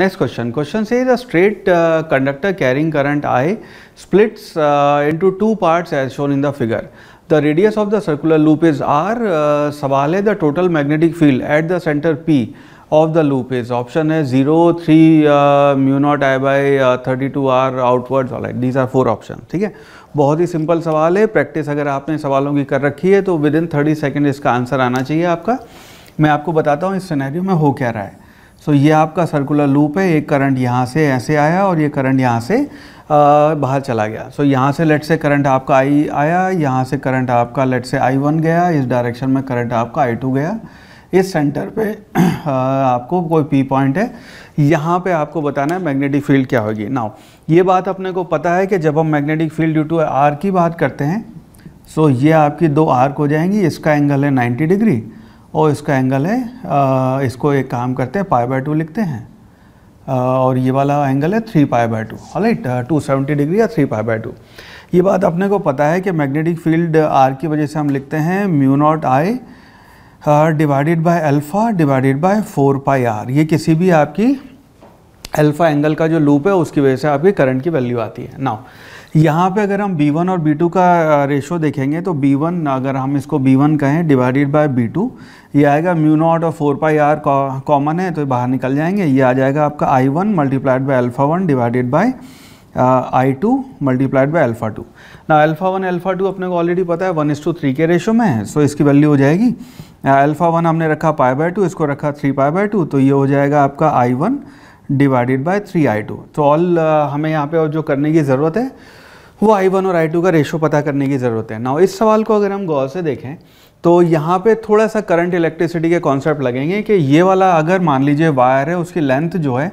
next question question से straight conductor carrying current I splits into two parts as shown in the figure the radius of the circular loop is R सवाल है the total magnetic field at the centre P of the loop is option है zero three mu naught I by thirty two R outwards all these are four option ठीक है बहुत ही simple सवाल है practice अगर आपने सवालों की कर रखी है तो विद इन थर्टी सेकेंड इसका आंसर आना चाहिए आपका मैं आपको बताता हूँ इस सिनेरियो में हो क्या रहा है सो ये आपका सर्कुलर लूप है एक करंट यहाँ से ऐसे आया और ये करंट यहाँ से बाहर चला गया सो so, यहाँ से लेट से करंट आपका आई आया यहाँ से करंट आपका लेट से आई वन गया इस डायरेक्शन में करंट आपका आई टू गया इस सेंटर पे आपको कोई पी पॉइंट है यहाँ पे आपको बताना है मैग्नेटिक फील्ड क्या होगी नाउ ये बात अपने को पता है कि जब हम magnetic field due to R की बात करते हैं सो so ये आपकी दो आर्क हो जाएंगी इसका एंगल है नाइन्टी डिग्री और इसका एंगल है इसको एक काम करते हैं पाई बाय टू लिखते हैं और ये वाला एंगल है three pi by two right two seventy degree या थ्री पाई बाय टू ये बात अपने को पता है कि मैग्नेटिक फील्ड आर की वजह से हम लिखते हैं mu naught I divided by alpha divided by four pi R ये किसी भी आपकी अल्फ़ा एंगल का जो लूप है उसकी वजह से आपकी करंट की वैल्यू आती है नाउ यहाँ पे अगर हम B1 और B2 का रेशो देखेंगे तो B1 अगर हम इसको B1 कहें डिवाइडेड बाय B2 ये आएगा म्यू नॉट और फोर पाई आर कॉमन है तो बाहर निकल जाएंगे ये आ जाएगा आपका I one multiplied by alpha one divided by I two multiplied by alpha two ना अल्फ़ा वन अल्फ़ा टू अपने को ऑलरेडी पता है वन इस टू थ्री के रेशो में है सो इसकी वैल्यू हो जाएगी अल्फ़ा वन हमने रखा पाई बाय टू इसको रखा थ्री पाई बाय टू तो ये हो जाएगा आपका I one divided by three I two तो ऑल uh, हमें यहाँ पे और जो करने की ज़रूरत है वो आई वन और आई टू का रेशो पता करने की ज़रूरत है ना इस सवाल को अगर हम गौर से देखें तो यहाँ पे थोड़ा सा करंट इलेक्ट्रिसिटी के कॉन्सेप्ट लगेंगे कि ये वाला अगर मान लीजिए वायर है उसकी लेंथ जो है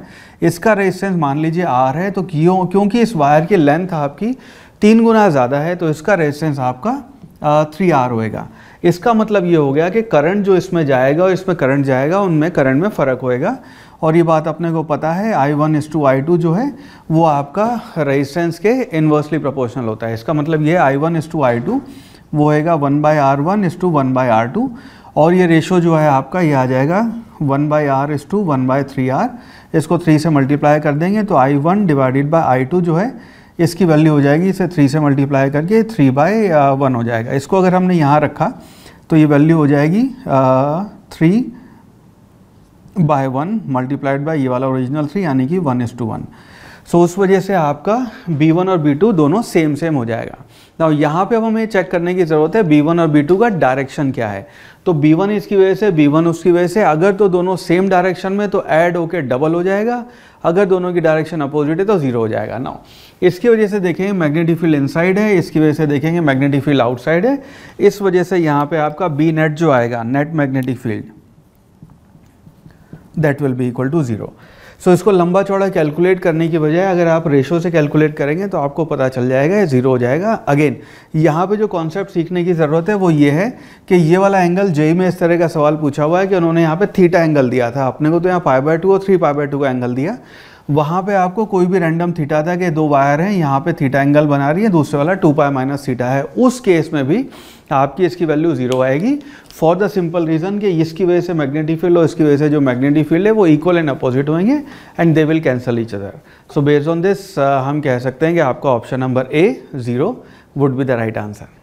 इसका रेजिस्टेंस मान लीजिए आर है तो क्यों क्योंकि इस वायर की लेंथ आपकी तीन गुना ज़्यादा है तो इसका रेजिस्टेंस आपका थ्री uh, आर होएगा इसका मतलब ये हो गया कि करंट जो इसमें जाएगा और इसमें करंट जाएगा उनमें करंट में फ़र्क होएगा और ये बात अपने को पता है I one is to I two जो है वो आपका रेजिस्टेंस के इन्वर्सली प्रोपोर्शनल होता है इसका मतलब ये I one is to I two वो होएगा one by R one is to one by R two और ये रेशो जो है आपका ये आ जाएगा one by R is to one by three R इसको थ्री से मल्टीप्लाई कर देंगे तो I one divided by I two जो है इसकी वैल्यू हो जाएगी इसे थ्री से मल्टीप्लाई करके थ्री बाय वन हो जाएगा इसको अगर हमने यहाँ रखा तो ये वैल्यू हो जाएगी three by one multiplied by ये वाला ओरिजिनल थ्री यानी कि one is to one so उस वजह से आपका B1 और B2 दोनों सेम सेम हो जाएगा ना यहाँ पे अब हमें चेक करने की ज़रूरत है B1 और B2 का डायरेक्शन क्या है तो B1 इसकी वजह से B1 उसकी वजह से अगर तो दोनों सेम डायरेक्शन में तो ऐड होके डबल हो जाएगा अगर दोनों की डायरेक्शन अपोजिट है तो जीरो हो जाएगा नाउ इसकी वजह से देखेंगे मैग्नेटिक फील्ड इनसाइड है इसकी वजह से देखेंगे मैग्नेटिक फील्ड आउटसाइड है इस वजह से यहाँ पे आपका बी नेट जो आएगा net magnetic field that will be equal to zero so so, इसको लंबा चौड़ा कैलकुलेट करने की बजाय अगर आप रेशो से कैलकुलेट करेंगे तो आपको पता चल जाएगा ज़ीरो हो जाएगा अगेन यहाँ पे जो कॉन्सेप्ट सीखने की ज़रूरत है वो ये है कि ये वाला एंगल जय में इस तरह का सवाल पूछा हुआ है कि उन्होंने यहाँ पे थीटा एंगल दिया था अपने को तो यहाँ पाई बाय टू और थ्री पाई बाय टू का एंगल दिया वहाँ पे आपको कोई भी रैंडम थीटा था कि दो वायर हैं यहाँ पे थीटा एंगल बना रही है दूसरे वाला टू पाई माइनस थीटा है उस केस में भी आपकी इसकी वैल्यू ज़ीरो आएगी फॉर द सिंपल रीज़न कि इसकी वजह से मैग्नेटिक फील्ड और इसकी वजह से जो मैग्नेटिक फील्ड है वो इक्वल एंड अपोजिट होंगे and they will cancel each other so based on this हम कह सकते हैं कि आपका option number A zero would be the right answer